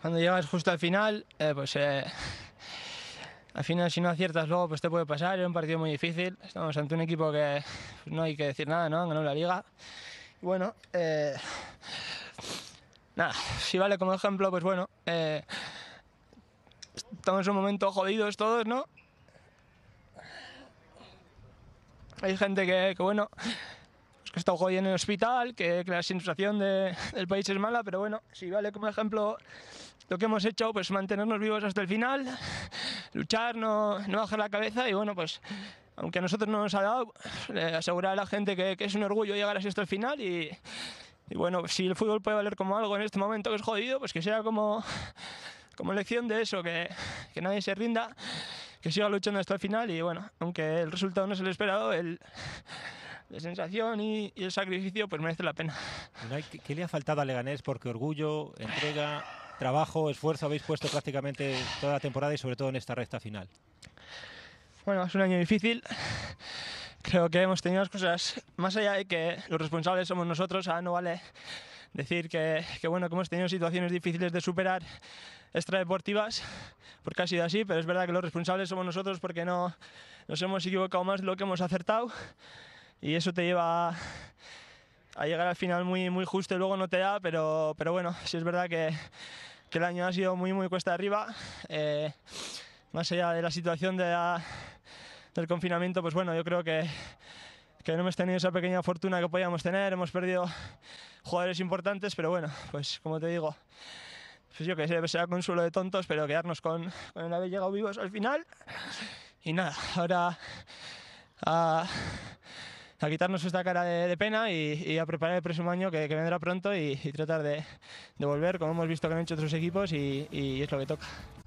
Cuando llegas justo al final, eh, pues eh, al final si no aciertas luego pues te puede pasar, es un partido muy difícil, estamos ante un equipo que pues, no hay que decir nada, ¿no? Han la liga. bueno, eh, nada, si vale como ejemplo, pues bueno, estamos en un momento jodidos todos, ¿no? Hay gente que, que bueno, que he estado hoy en el hospital, que, la situación del país es mala, pero bueno, si vale como ejemplo lo que hemos hecho, pues mantenernos vivos hasta el final, luchar, no, bajar la cabeza y bueno, pues aunque a nosotros no nos ha dado, asegurar a la gente que, es un orgullo llegar así hasta el final y, bueno, si el fútbol puede valer como algo en este momento que es jodido, pues que sea como, como lección de eso, que, que nadie se rinda, que siga luchando hasta el final y bueno, aunque el resultado no es el esperado, el la sensación y, el sacrificio, pues merece la pena. ¿Qué, le ha faltado a Leganés? Porque orgullo, entrega, trabajo, esfuerzo habéis puesto prácticamente toda la temporada y sobre todo en esta recta final. Bueno, es un año difícil. Creo que hemos tenido las cosas más allá de que los responsables somos nosotros. Ah, no vale decir que, bueno que hemos tenido situaciones difíciles de superar extradeportivas porque ha sido así pero es verdad que los responsables somos nosotros porque no nos hemos equivocado más de lo que hemos acertado y eso te lleva a, llegar al final muy, muy justo y luego no te da, pero, pero bueno, si es verdad que, el año ha sido muy, muy cuesta arriba. Eh, más allá de la situación de del confinamiento, pues bueno, yo creo que, no hemos tenido esa pequeña fortuna que podíamos tener, hemos perdido jugadores importantes, pero bueno, pues como te digo, pues yo que sé, sea consuelo de tontos, pero quedarnos con, con el haber llegado vivos al final. Y nada, ahora a quitarnos esta cara de, pena y, a preparar el próximo año que, vendrá pronto y, tratar de, volver, como hemos visto que han hecho otros equipos y es lo que toca.